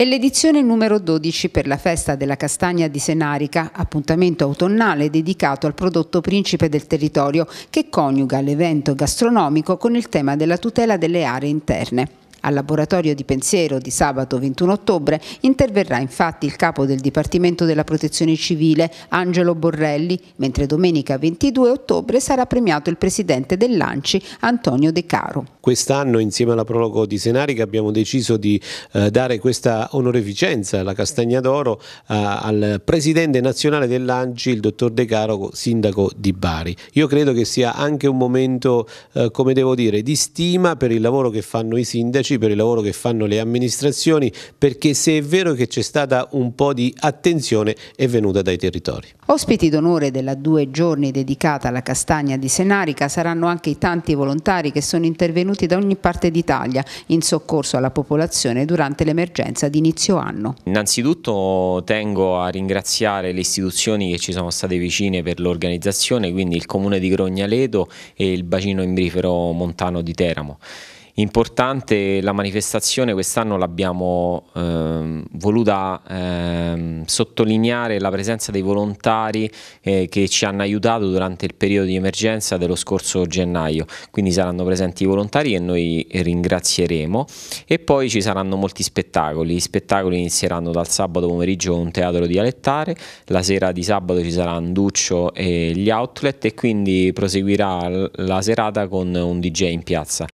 e l'edizione numero 12 per la festa della castagna di Senarica, appuntamento autunnale dedicato al prodotto principe del territorio che coniuga l'evento gastronomico con il tema della tutela delle aree interne. Al laboratorio di pensiero di sabato 21 ottobre interverrà infatti il capo del Dipartimento della Protezione Civile, Angelo Borrelli, mentre domenica 22 ottobre sarà premiato il presidente dell'ANCI, Antonio De Caro. Quest'anno insieme alla Prologo di Senarica abbiamo deciso di eh, dare questa onoreficenza, la Castagna d'Oro, eh, al presidente nazionale dell'ANCI, il dottor De Caro, sindaco di Bari. Io credo che sia anche un momento, eh, come devo dire, di stima per il lavoro che fanno i sindaci tecnici, per il lavoro che fanno le amministrazioni, perché se è vero che c'è stata un po' di attenzione è venuta dai territori. Ospiti d'onore della due giorni dedicata alla castagna di Senarica saranno anche i tanti volontari che sono intervenuti da ogni parte d'Italia in soccorso alla popolazione durante l'emergenza di inizio anno. Innanzitutto tengo a ringraziare le istituzioni che ci sono state vicine per l'organizzazione, quindi il Comune di Grognaledo e il bacino imbrifero montano di Teramo. Importante la manifestazione, quest'anno l'abbiamo ehm, voluta ehm, sottolineare la presenza dei volontari eh, che ci hanno aiutato durante il periodo di emergenza dello scorso gennaio, quindi saranno presenti i volontari e noi ringrazieremo e poi ci saranno molti spettacoli, i spettacoli inizieranno dal sabato pomeriggio con un teatro dialettare, la sera di sabato ci saranno Duccio e gli outlet e quindi proseguirà la serata con un DJ in piazza.